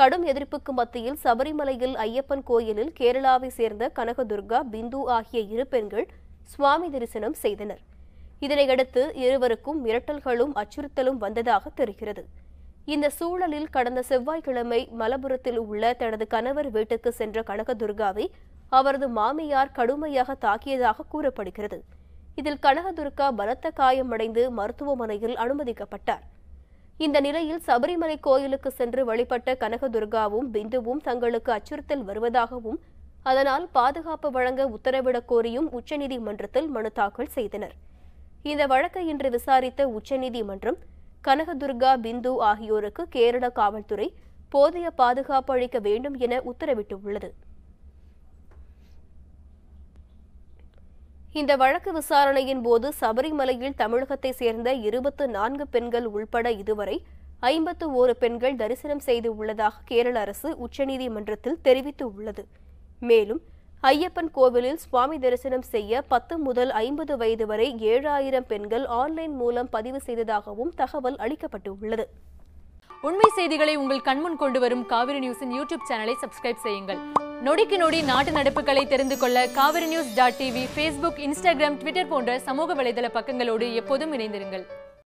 கடும் எதிர்ப்புக்கு மத்தியில் சபரிமலையில் ஐயப்பன் கோயிலில் கேரளாவை சேர்ந்த கனகதுர்கா பிந்து ஆகிய இரு பெண்கள் சுவாமி தரிசனம் செய்தனர் இதனையடுத்து இருவருக்கும் மிரட்டல்களும் அச்சுறுத்தலும் வந்ததாக தெரிகிறது இந்த சூழலில் கடந்த செவ்வாய்க்கிழமை மலபுரத்தில் உள்ள தனது கணவர் வீட்டுக்கு சென்ற கனகதுர்காவை அவரது மாமியார் கடுமையாக தாக்கியதாக கூறப்படுகிறது இதில் கனகதுர்கா பலத்த காயமடைந்து மருத்துவமனையில் அனுமதிக்கப்பட்டார் இந்த நிலையில் சபரிமலை கோயிலுக்கு சென்று வழிபட்ட கனகதுர்காவும் பிந்துவும் தங்களுக்கு அச்சுறுத்தல் வருவதாகவும் அதனால் பாதுகாப்பு வழங்க உத்தரவிடக் கோரியும் உச்சநீதிமன்றத்தில் மனு தாக்கல் செய்தனர் இந்த வழக்கை இன்று விசாரித்த உச்சநீதிமன்றம் கனகதுர்கா பிந்து ஆகியோருக்கு கேரள காவல்துறை போதிய பாதுகாப்பு அளிக்க வேண்டும் என உத்தரவிட்டுள்ளது இந்த வழக்கு விசாரணையின் போது சபரிமலையில் தமிழகத்தை சேர்ந்த இருபத்து நான்கு பெண்கள் உள்பட இதுவரை ஐம்பத்து ஓரு பெண்கள் தரிசனம் செய்து உள்ளதாக கேரள அரசு உச்சநீதிமன்றத்தில் தெரிவித்து உள்ளது மேலும் ஐயப்பன் கோவிலில் சுவாமி தரிசனம் செய்ய பத்து முதல் ஐம்பது வயது வரை ஏழாயிரம் பெண்கள் ஆன்லைன் மூலம் பதிவு செய்ததாகவும் தகவல் அளிக்கப்பட்டுள்ளது உண்மை செய்திகளை உங்கள் கண்முன் கொண்டு வரும் காவிரி நியூஸின் யூடியூப் சேனலை சப்ஸ்கிரைப் செய்யுங்கள் நொடிக்கு நொடி நாட்டு நடப்புகளை தெரிந்து கொள்ள Kaveri news dot TV Facebook Instagram Twitter போன்ற சமூக வலைதள பக்கங்களோடு எப்போதும் இணைந்திருங்கள்